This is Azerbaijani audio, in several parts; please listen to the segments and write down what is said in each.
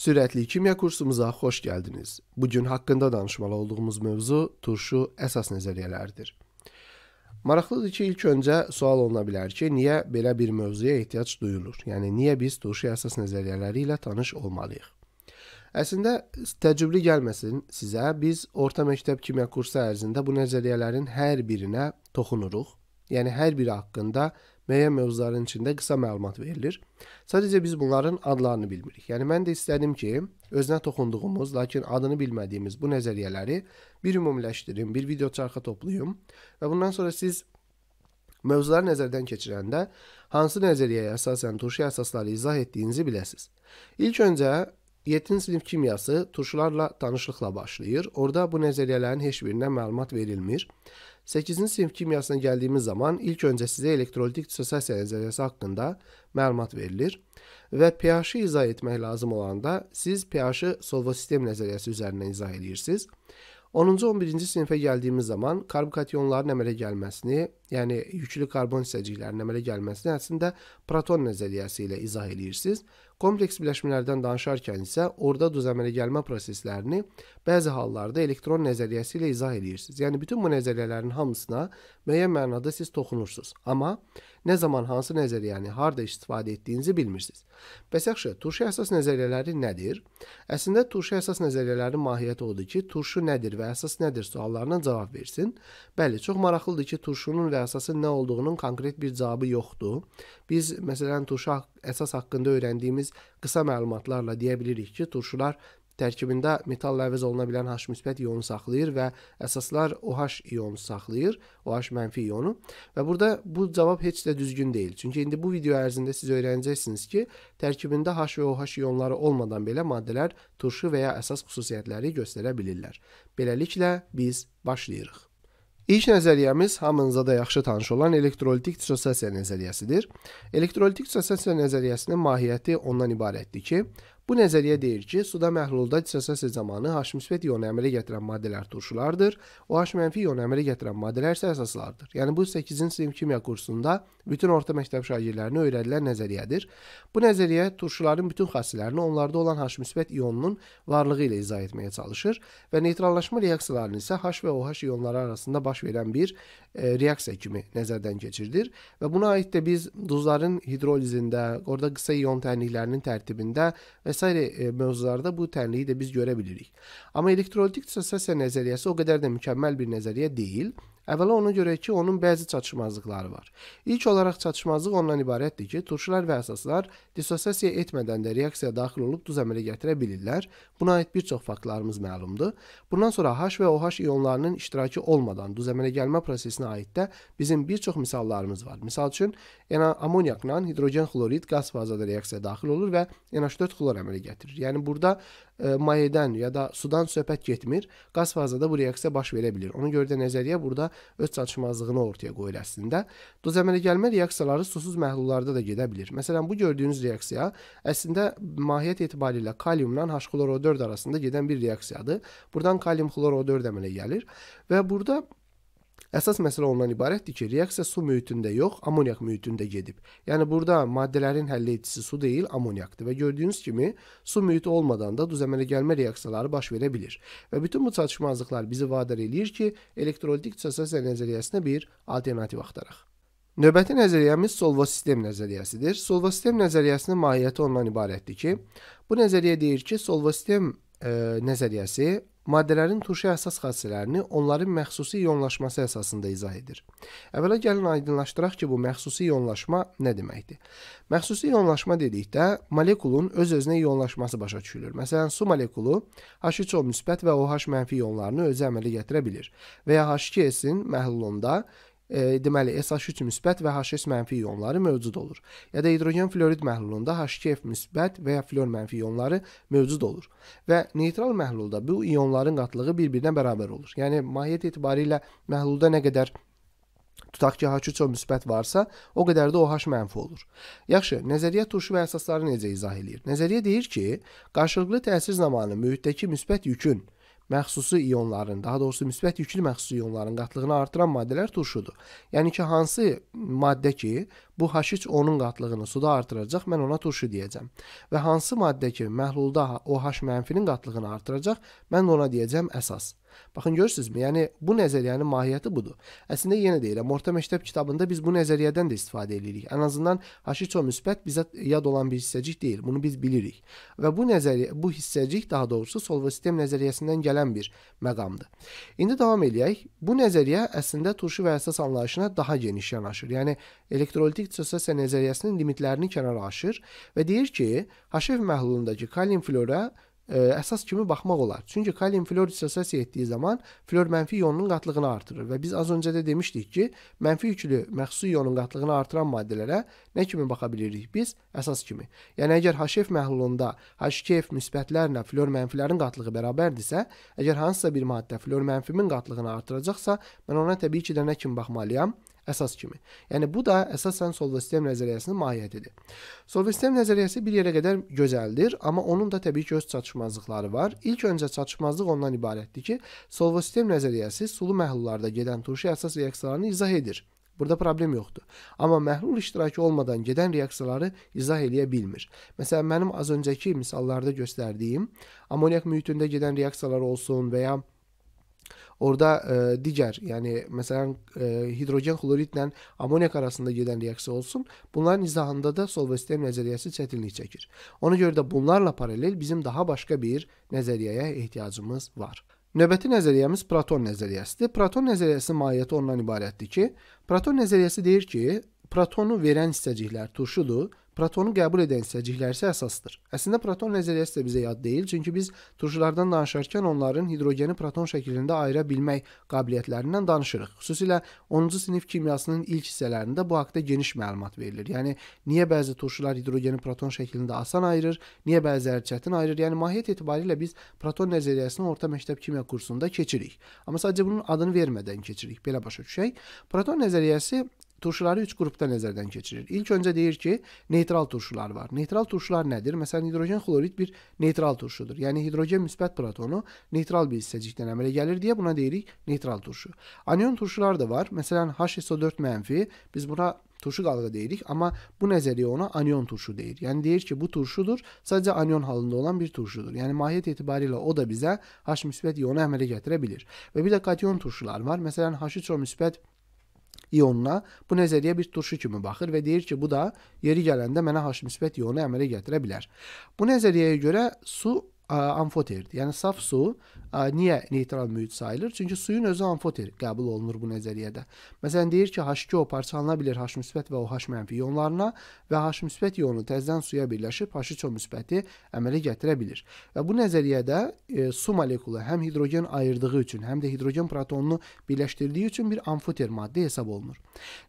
Sürətli kimya kursumuza xoş gəldiniz. Bu gün haqqında danışmalı olduğumuz mövzu turşu əsas nəzəriyyələrdir. Maraqlıdır ki, ilk öncə sual oluna bilər ki, niyə belə bir mövzuya ehtiyac duyulur? Yəni niyə biz turşu əsas nəzəriyyələri ilə tanış olmalıyıq? Əslində təcrübəli gəlməsin sizə, biz orta məktəb kimya kursu ərzində bu nəzəriyyələrin hər birinə toxunuruq. Yəni hər biri haqqında müəyyən mövzuların içində qısa məlumat verilir. Sadəcə biz bunların adlarını bilmirik. Yəni mən də istədim ki, özünə toxunduğumuz, lakin adını bilmədiyimiz bu nəzəriyyələri bir ümumiləşdirim, bir video çarxa toplayım və bundan sonra siz Mövzuları nəzərdən keçirəndə hansı nəzəriyyəyə əsasən turşu əsasları izah etdiyinizi biləsiz. İlk öncə 7-ci sinif kimyası turşularla tanışlıqla başlayır. Orda bu nəzəriyyələrin heç birindən məlumat verilmir. 8-ci sinif kimyasına gəldiyimiz zaman ilk öncə sizə elektrolitik dissosiasiya nəzəriyyəsi haqqında məlumat verilir və pH-i izah etmək lazım olanda siz pH-i solvosistem nəzəriyyəsi üzərindən izah edirsiniz. 10-11-ci sinifə gəldiyimiz zaman karbokatiyonların əmələ gəlməsini, yəni yüklü karbon hissəciklərinin əmələ gəlməsini əslində proton nəzəriyyəsi ilə izah edirsiniz. Kompleks birləşmələrdən danışarkən isə orada duz əmələ gəlmə proseslərini bəzi hallarda elektron nəzəriyyəsi ilə izah edirsiniz. Yəni bütün bu nəzəriyyələrin hamısına müəyyən mənada siz toxunursunuz. Amma nə zaman hansı nəzəriyyəni harda istifadə etdiyinizi bilmirsiniz. Bəs yaxşı, turşu əsas nəzəriyyələri nədir? Əslində turşu əsas nəzəriyyələrinin mahiyyəti odur ki, turşu nədir və əsas nədir suallarına cavab versin. Bəli, çox maraqlıdır ki, turşunun və əsasın nə olduğunun konkret bir cavabı yoxdur. Biz məsələn turşu əsas haqqında öyrəndiyimiz qısa məlumatlarla deyə bilirik ki, turşular tərkibində metallə əvəz oluna bilən H müsbət ionu saxlayır və əsaslar OH ionu saxlayır, OH mənfi ionu. Və burada bu cavab heç də düzgün deyil. Çünki indi bu video ərzində siz öyrənəcəksiniz ki, tərkibində H və OH ionları olmadan belə maddələr turşu və ya əsas xüsusiyyətləri göstərə bilirlər. Beləliklə biz başlayırıq. İlk nəzəriyyəmiz hamınıza da yaxşı tanış olan elektrolitik dissosiasiya nəzəriyyəsidir. Elektrolitik dissosiasiya nəzəriyyəsinin mahiyyəti ondan ibarətdir ki, Bu nəzəriyyə deyir ki, suda məhlulda disosiasiya zamanı H müsbət ion əmələ gətirən maddələr turşulardır, OH mənfi ion əmələ gətirən maddələr isə əsaslardır. Yəni bu 8-ci sinif kimya kursunda bütün orta məktəb şagirdlərinə öyrədilən nəzəriyyədir. Bu nəzəriyyə turşuların bütün xassələrini onlarda olan H müsbət ionunun varlığı ilə izah etməyə çalışır və neytrallaşma reaksiyalarını isə H və OH ionları arasında baş verən bir e, reaksiya kimi nəzərdən keçirilir və buna aid də biz duzların hidrolizində, orada qısa ion tənliklərinin tərtibində və vesaire e, mevzularda bu tenliği de biz görebiliriz. Ama elektrolitik sırasası nezeriyesi o kadar da mükemmel bir nezeriye değil. Əvvəla ona görə ki, onun bəzi çatışmazlıqları var. İlk olaraq çatışmazlıq ondan ibarətdir ki, turşular və əsaslar dissosiasiya etmədən də reaksiyaya daxil olub duz əmələ gətirə bilirlər. Buna aid bir çox faktlarımız məlumdur. Bundan sonra H və OH ionlarının iştirakı olmadan duz əmələ gəlmə prosesinə aid də bizim bir çox misallarımız var. Məsəl üçün, yəni amoniakla hidrogen xlorid qaz fazada reaksiyaya daxil olur və NH4 xlor əmələ gətirir. Yəni burada E, mayedən ya da sudan söhbət getmir. Qaz fazada bu reaksiya baş verə bilir. Ona görə də nəzəriyyə burada öz çatışmazlığını ortaya qoyur əslində. Duz əmələ gəlmə reaksiyaları susuz məhlullarda da gedə bilir. Məsələn, bu gördüyünüz reaksiya əslində mahiyyət etibarilə kaliumla H xloro 4 arasında gedən bir reaksiyadır. Buradan kalium xloro 4 əmələ gəlir və burada Əsas məsələ ondan ibarətdir ki, reaksiya su mühitində yox, amoniak mühitində gedib. Yəni burada maddələrin həll edicisi su deyil, amoniakdır və gördüyünüz kimi su mühiti olmadan da düz əmələ gəlmə reaksiyaları baş verə bilir. Və bütün bu çatışmazlıqlar bizi vadar eləyir ki, elektrolitik dissosiasiya nəzəriyyəsinə bir alternativ axtaraq. Növbəti nəzəriyyəmiz solva sistem nəzəriyyəsidir. Solva sistem nəzəriyyəsinin mahiyyəti ondan ibarətdir ki, bu nəzəriyyə deyir ki, solva sistem e, nəzəriyyəsi Maddələrin turşuya əsas xassələrini onların məxsusi ionlaşması əsasında izah edir. Əvvəla gəlin aydınlaşdıraq ki, bu məxsusi ionlaşma nə deməkdir? Məxsusi ionlaşma dedikdə molekulun öz-özünə ionlaşması başa düşülür. Məsələn, su molekulu H3O müsbət və OH mənfi ionlarını özü əmələ gətirə bilir və ya H2S-in məhlulunda e, deməli SH3 müsbət və H5 mənfi ionları mövcud olur. Ya da hidrogen florid məhlulunda H2F müsbət və ya flor mənfi ionları mövcud olur. Və neytral məhlulda bu ionların qatlığı bir-birinə bərabər olur. Yəni mahiyyət etibarilə məhlulda nə qədər Tutaq ki, H3O müsbət varsa, o qədər də OH mənfi olur. Yaxşı, nəzəriyyə turşu və əsasları necə izah eləyir? Nəzəriyyə deyir ki, qarşılıqlı təsir zamanı mühitdəki müsbət yükün məxsusu ionların, daha doğrusu müsbət yüklü məxsusu ionların qatlığını artıran maddələr turşudur. Yəni ki, hansı maddə ki, bu H3-onun qatlığını suda artıracaq, mən ona turşu deyəcəm. Və hansı maddə ki, məhlulda OH- nin qatlığını artıracaq, mən ona deyəcəm əsas. Baxın görürsünüzmü? Yəni bu nəzəriyyənin mahiyyəti budur. Əslində yenə deyirəm, orta məktəb kitabında biz bu nəzəriyyədən də istifadə edirik. Ən azından Haşiço müsbət bizə yad olan bir hissəcik deyil. Bunu biz bilirik. Və bu nəzəriyyə bu hissəcik daha doğrusu solva sistem nəzəriyyəsindən gələn bir məqamdır. İndi davam eləyək. Bu nəzəriyyə əslində turşu və əsas anlayışına daha geniş yanaşır. Yəni elektrolitik dissosiasiya nəzəriyyəsinin limitlərini kənara aşır və deyir ki, HF məhlulundakı kalium flora E, əsas kimi baxmaq olar. Çünki kalium flor dissosiasiya etdiyi zaman flor mənfi ionunun qatlığını artırır və biz az öncə də demişdik ki, mənfi yüklü məxsus ionun qatlığını artıran maddələrə nə kimi baxa bilirik biz? Əsas kimi. Yəni əgər HF məhlulunda HKF müsbətlərlə flor mənfilərin qatlığı bərabərdirsə, əgər hansısa bir maddə flor mənfimin qatlığını artıracaqsa, mən ona təbii ki də nə kimi baxmalıyam? əsas kimi. Yəni bu da əsasən solda sistem nəzəriyyəsinin mahiyyətidir. Solda sistem nəzəriyyəsi bir yerə qədər gözəldir, amma onun da təbii ki öz çatışmazlıqları var. İlk öncə çatışmazlıq ondan ibarətdir ki, solda sistem nəzəriyyəsi sulu məhlullarda gedən turşu əsas reaksiyalarını izah edir. Burada problem yoxdur. Amma məhlul iştirakı olmadan gedən reaksiyaları izah eləyə bilmir. Məsələn, mənim az öncəki misallarda göstərdiyim amoniak mühitində gedən reaksiyalar olsun və ya Orada e, digər, yəni məsələn e, hidrogen xloridlə amoniak arasında gedən reaksiya olsun. Bunların izahında da solvay sistem nəzəriyyəsi çətinlik çəkir. Ona görə də bunlarla paralel bizim daha başqa bir nəzəriyyəyə ehtiyacımız var. Növbəti nəzəriyyəmiz proton nəzəriyyəsidir. Proton nəzəriyyəsinin mahiyyəti ondan ibarətdir ki, proton nəzəriyyəsi deyir ki, protonu verən hissəciklər turşudur, protonu qəbul edən hissəciklər isə əsasdır. Əslində proton nəzəriyyəsi də bizə yad deyil, çünki biz turşulardan danışarkən onların hidrogeni proton şəklində ayıra bilmək qabiliyyətlərindən danışırıq. Xüsusilə 10-cu sinif kimyasının ilk hissələrində bu haqqda geniş məlumat verilir. Yəni niyə bəzi turşular hidrogeni proton şəklində asan ayırır, niyə bəziləri çətin ayırır? Yəni mahiyyət etibarilə biz proton nəzəriyyəsini orta məktəb kimya kursunda keçirik. Amma sadəcə bunun adını vermədən keçirik. Belə başa düşək. Proton nəzəriyyəsi turşuları üç qrupda nəzərdən keçirir. İlk öncə deyir ki, neytral turşular var. Neytral turşular nədir? Məsələn, hidrogen xlorid bir neytral turşudur. Yəni hidrogen müsbət protonu neytral bir hissəcikdən əmələ gəlir deyə buna deyirik neytral turşu. Anion turşular da var. Məsələn, HSO4 mənfi biz buna turşu dalğı deyirik, amma bu nəzəriyyə ona anion turşu deyir. Yəni deyir ki, bu turşudur, sadəcə anion halında olan bir turşudur. Yəni mahiyyət etibarilə o da bizə H müsbət ionu əmələ gətirə bilir. Və bir də kation turşular var. Məsələn, H3O müsbət ionuna bu nəzəriyyə bir turşu kimi baxır və deyir ki, bu da yeri gələndə mənə H müsbət ionu əmələ gətirə bilər. Bu nəzəriyyəyə görə su E, amfoterik. Yəni saf su e, niyə neytral mühit sayılır? Çünki suyun özü amfoterik qəbul olunur bu nəzəriyyədə. Məsələn deyir ki, H2O parçalana bilər H müsbət və OH mənfi ionlarına və H müsbət ionu təzədən suya birləşib H2O müsbəti əmələ gətirə bilir. Və bu nəzəriyyədə e, su molekulu həm hidrogen ayırdığı üçün, həm də hidrogen protonunu birləşdirdiyi üçün bir amfoter maddə hesab olunur.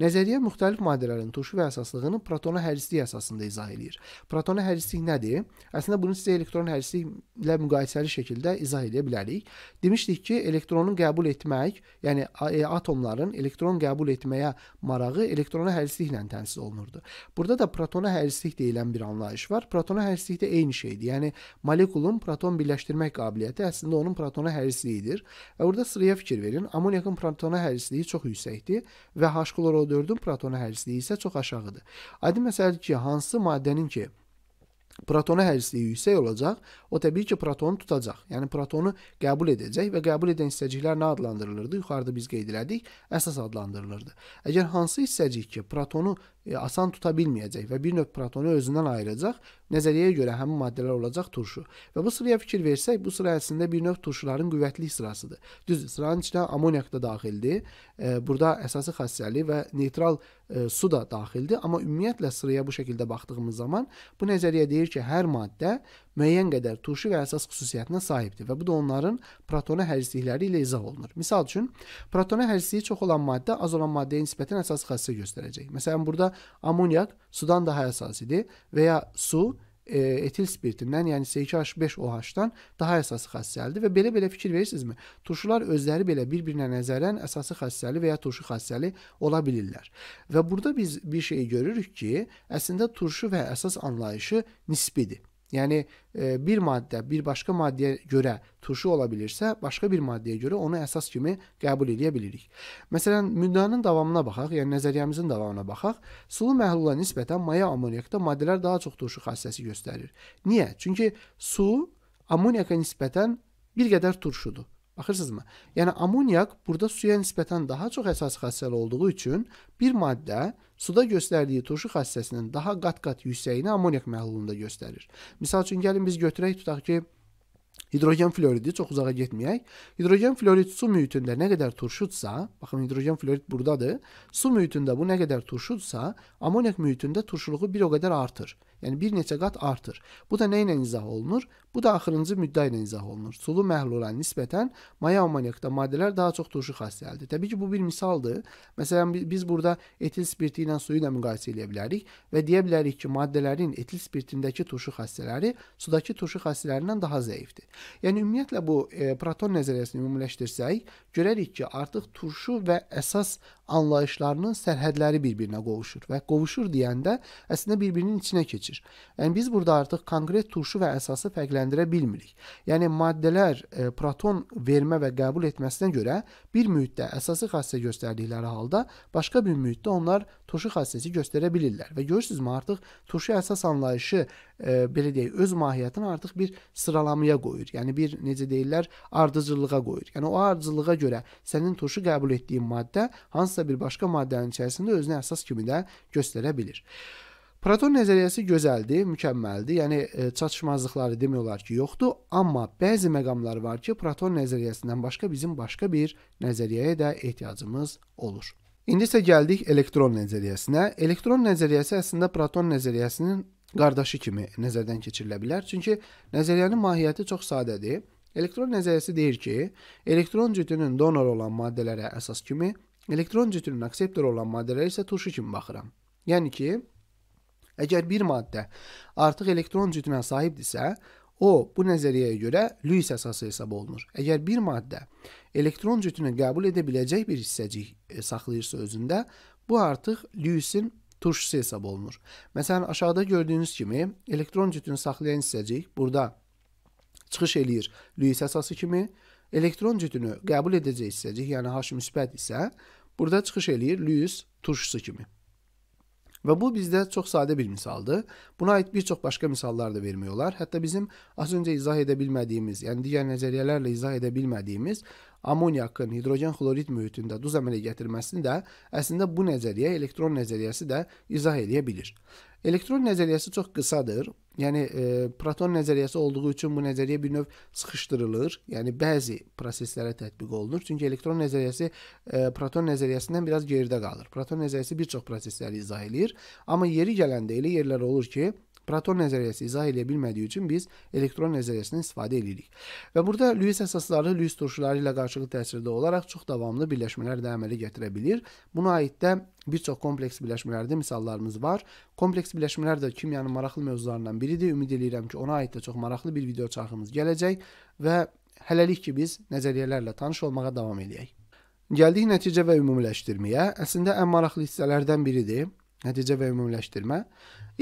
Nəzəriyyə müxtəlif maddələrin turşu və əsaslığını protona hərisliyi əsasında izah eləyir. Protona hərislik nədir? Əslində bunun sizə elektron hərislik ilə müqayisəli şəkildə izah edə bilərik. Demişdik ki, elektronun qəbul etmək, yəni e, atomların elektron qəbul etməyə marağı elektrona hərisliklə tənsiz olunurdu. Burada da protona hərislik deyilən bir anlayış var. Protona hərislik də eyni şeydir. Yəni molekulun proton birləşdirmək qabiliyyəti əslində onun protona hərisliyidir. Və burada sıraya fikir verin. Amoniakın protona hərisliyi çox yüksəkdir və H kloro 4-ün protona hərisliyi isə çox aşağıdır. Adi məsələdir ki, hansı maddənin ki protona hərcliyi yüksək olacaq, o təbii ki, protonu tutacaq. Yəni protonu qəbul edəcək və qəbul edən hissəciklər nə adlandırılırdı? Yuxarıda biz qeyd elədik, əsas adlandırılırdı. Əgər hansı hissəcik ki, protonu e, asan tuta bilməyəcək və bir növ protonu özündən ayıracaq. Nəzəriyyəyə görə həmin maddələr olacaq turşu. Və bu sıraya fikir versək, bu sıra əslində bir növ turşuların qüvvətlik sırasıdır. Düzdür, sıranın içinə amoniak da daxildir. E, burada əsası xassəli və neytral e, su da daxildir, amma ümumiyyətlə sıraya bu şəkildə baxdığımız zaman bu nəzəriyyə deyir ki, hər maddə müəyyən qədər turşu və əsas xüsusiyyətinə sahibdir və bu da onların protona hərislikləri ilə izah olunur. Məsəl üçün, protona hərisliyi çox olan maddə az olan maddəyə nisbətən əsas xassiyyət göstərəcək. Məsələn, burada amoniak sudan daha əsasidir və ya su e, etil spirtindən, yəni C2H5OH-dan daha əsas xassəlidir və belə-belə fikir verirsinizmi? Turşular özləri belə bir-birinə nəzərən əsası xassəli və ya turşu xassəli ola bilirlər. Və burada biz bir şey görürük ki, əslində turşu və əsas anlayışı nisbidir. Yəni bir maddə bir başqa maddəyə görə turşu ola bilirsə, başqa bir maddəyə görə onu əsas kimi qəbul edə bilirik. Məsələn, müddəanın davamına baxaq, yəni nəzəriyyəmizin davamına baxaq. Sulu məhlula nisbətən maya amoniakda maddələr daha çox turşu xassəsi göstərir. Niyə? Çünki su amoniaka nisbətən bir qədər turşudur. Baxırsınızmı? Yəni ammoniak burada suya nisbətən daha çox əsas xassəli olduğu üçün bir maddə suda göstərdiyi turşu xassəsinin daha qat-qat yüksəyini ammoniak məhlulunda göstərir. Məsəl üçün gəlin biz götürək tutaq ki, Hidrogen floridi çox uzağa getməyək. Hidrogen florid su mühitində nə qədər turşudsa, baxın hidrogen florid burdadır. Su mühitində bu nə qədər turşudsa, amoniak mühitində turşuluğu bir o qədər artır. Yəni bir neçə qat artır. Bu da nə ilə izah olunur? Bu da axırıncı müdddə ilə izah olunur. Sulu məhlula nisbətən maya amoniakda maddələr daha çox turşu xassəlidir. Təbii ki, bu bir misaldır. Məsələn biz burada etil spirti ilə suyu ilə müqayisə edə bilərik və deyə bilərik ki, maddələrin etil spirtindəki turşu xassələri sudakı turşu xassələrindən daha zəifdir. Yəni ümumiyyətlə bu e, proton nəzəriyyəsini ümumiləşdirsək, görərik ki, artıq turşu və əsas anlayışlarının sərhədləri bir-birinə qovuşur və qovuşur deyəndə əslində bir-birinin içinə keçir. Yəni biz burada artıq konkret turşu və əsası fərqləndirə bilmirik. Yəni maddələr e, proton vermə və qəbul etməsinə görə bir mühitdə əsası xassiyyət göstərdikləri halda başqa bir mühitdə onlar tuşu xassəsi göstərə bilirlər. Və görürsünüzmü artıq tuşu əsas anlayışı e, belə deyək öz mahiyyətini artıq bir sıralamaya qoyur. Yəni bir necə deyirlər, ardıcıllığa qoyur. Yəni o ardıcıllığa görə sənin tuşu qəbul etdiyin maddə hansısa bir başqa maddənin içərisində özünü əsas kimi də göstərə bilir. Platon nəzəriyyəsi gözəldir, mükəmməldir. Yəni e, çatışmazlıqları demək olar ki, yoxdur, amma bəzi məqamlar var ki, Platon nəzəriyyəsindən başqa bizim başqa bir nəzəriyyəyə də ehtiyacımız olur. İndi isə gəldik elektron nəzəriyyəsinə. Elektron nəzəriyyəsi əslində proton nəzəriyyəsinin qardaşı kimi nəzərdən keçirilə bilər. Çünki nəzəriyyənin mahiyyəti çox sadədir. Elektron nəzəriyyəsi deyir ki, elektron cütünün donoru olan maddələrə əsas kimi, elektron cütünün akseptoru olan maddələrə isə turşu kimi baxıram. Yəni ki, əgər bir maddə artıq elektron cütünə sahibdirsə, o bu nəzəriyyəyə görə Lewis əsası hesab olunur. Əgər bir maddə elektron cütünü qəbul edə biləcək bir hissəcik e, saxlayırsa özündə, bu artıq Lewis-in turşusu hesab olunur. Məsələn, aşağıda gördüyünüz kimi elektron cütünü saxlayan hissəcik burada çıxış eləyir Lewis əsası kimi. Elektron cütünü qəbul edəcək hissəcik, yəni H müsbət isə burada çıxış eləyir Lewis turşusu kimi. Və bu bizdə çox sadə bir misaldır. Buna aid bir çox başqa misallar da vermək olar. Hətta bizim az öncə izah edə bilmədiyimiz, yəni digər nəzəriyyələrlə izah edə bilmədiyimiz amoniakın hidrogen xlorid mühitində duz əmələ gətirməsini də əslində bu nəzəriyyə elektron nəzəriyyəsi də izah eləyə bilir. Elektron nəzəriyyəsi çox qısadır. Yəni e, proton nəzəriyyəsi olduğu üçün bu nəzəriyyə bir növ sıxışdırılır. Yəni bəzi proseslərə tətbiq olunur. Çünki elektron nəzəriyyəsi e, proton nəzəriyyəsindən biraz geridə qalır. Proton nəzəriyyəsi bir çox prosesləri izah eləyir, amma yeri gələndə elə yerlər olur ki, proton nəzəriyyəsi izah edə bilmədiyi üçün biz elektron nəzəriyyəsindən istifadə edirik. Və burada Lewis əsasları Lewis turşuları ilə qarşılıqlı təsirdə olaraq çox davamlı birləşmələr də əmələ gətirə bilir. Buna aid də bir çox kompleks birləşmələrdə misallarımız var. Kompleks birləşmələr də kimyanın maraqlı mövzularından biridir. Ümid edirəm ki, ona aid də çox maraqlı bir video çarxımız gələcək və hələlik ki biz nəzəriyyələrlə tanış olmağa davam eləyək. Gəldik nəticə və ümumiləşdirməyə. Əslində ən maraqlı hissələrdən biridir. Nəticə və ümumiləşdirmə.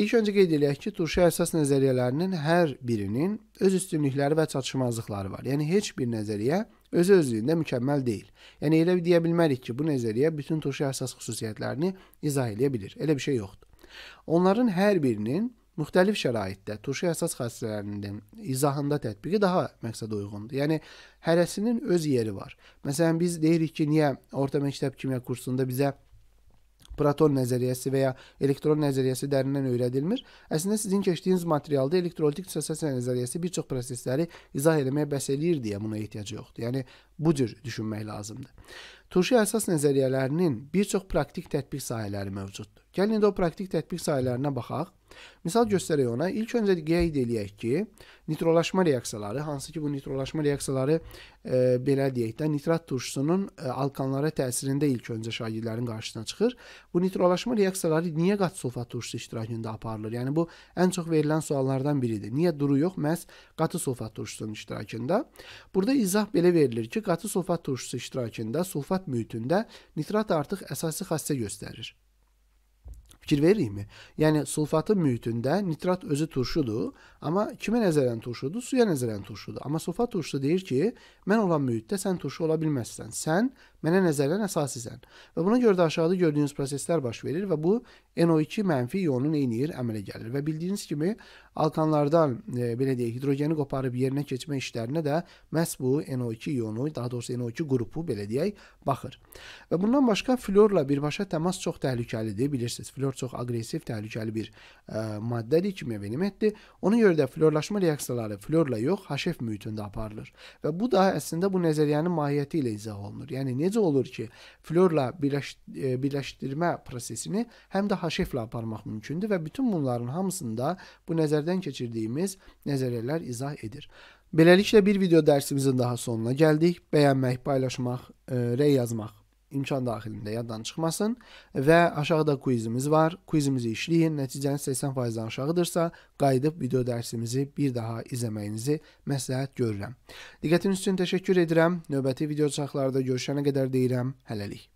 İlk öncə qeyd eləyək ki, turşu əsas nəzəriyyələrinin hər birinin öz üstünlükləri və çatışmazlıqları var. Yəni heç bir nəzəriyyə özü özlüyündə mükəmməl deyil. Yəni elə deyə bilmərik ki, bu nəzəriyyə bütün turşu əsas xüsusiyyətlərini izah eləyə bilir. Elə bir şey yoxdur. Onların hər birinin müxtəlif şəraitdə turşu əsas xassələrinin izahında tətbiqi daha məqsəd uyğundur. Yəni hərəsinin öz yeri var. Məsələn biz deyirik ki, niyə orta məktəb kimya kursunda bizə proton nəzəriyyəsi və ya elektron nəzəriyyəsi dərindən öyrədilmir. Əslində sizin keçdiyiniz materialda elektrolitik dissosiasiya nəzəriyyəsi bir çox prosesləri izah eləməyə bəs eləyir deyə buna ehtiyac yoxdur. Yəni bu cür düşünmək lazımdır. Turşu əsas nəzəriyyələrinin bir çox praktik tətbiq sahələri mövcuddur. Gəlin indi o praktik tətbiq sahələrinə baxaq. Misal göstərək ona. İlk öncə qeyd eləyək ki, nitrolaşma reaksiyaları, hansı ki bu nitrolaşma reaksiyaları e, belə deyək də nitrat turşusunun e, alkanlara təsirində ilk öncə şagirdlərin qarşısına çıxır. Bu nitrolaşma reaksiyaları niyə qat sulfat turşusu iştirakında aparılır? Yəni bu ən çox verilən suallardan biridir. Niyə duru yox, məhz qatı sulfat turşusunun iştirakında? Burada izah belə verilir ki, qatı sulfat turşusu iştirakında sulfat mühitində nitrat artıq əsası xassiyə göstərir. Fikir veririkmi? Yəni sulfatın mühitində nitrat özü turşudur, amma kimə nəzərən turşudur? Suya nəzərən turşudur. Amma sulfat turşusu deyir ki, mən olan mühitdə sən turşu ola bilməzsən. Sən mənə nəzərən əsasisən. Və buna görə də aşağıda gördüyünüz proseslər baş verir və bu NO2 mənfi ionun eyniyir, əmələ gəlir. Və bildiyiniz kimi Alkanlarda e, belə deyək, hidrogeni qoparıb yerinə keçmə işlərinə də məhz bu NO2 ionu, daha doğrusu NO2 qrupu belə deyək, baxır. Və bundan başqa florla birbaşa təmas çox təhlükəlidir, bilirsiniz. Flor çox aqressiv, təhlükəli bir ə, e, maddədir, kimyəvi elementdir. Ona görə də florlaşma reaksiyaları florla yox, HF mühitində aparılır. Və bu da əslində bu nəzəriyyənin mahiyyəti ilə izah olunur. Yəni necə olur ki, florla birləş e, birləşdirmə prosesini həm də HF-la aparmaq mümkündür və bütün bunların hamısında bu nəzər nəzərdən keçirdiyimiz nəzəriyyələr izah edir. Beləliklə bir video dərsimizin daha sonuna gəldik. Bəyənmək, paylaşmaq, e, rəy yazmaq imkan daxilində yaddan çıxmasın və aşağıda quizimiz var. Quizimizi işləyin. Nəticəniz 80%-dən aşağıdırsa, qayıdıb video dərsimizi bir daha izləməyinizi məsləhət görürəm. Diqqətiniz üçün təşəkkür edirəm. Növbəti video çaxlarda görüşənə qədər deyirəm. Hələlik.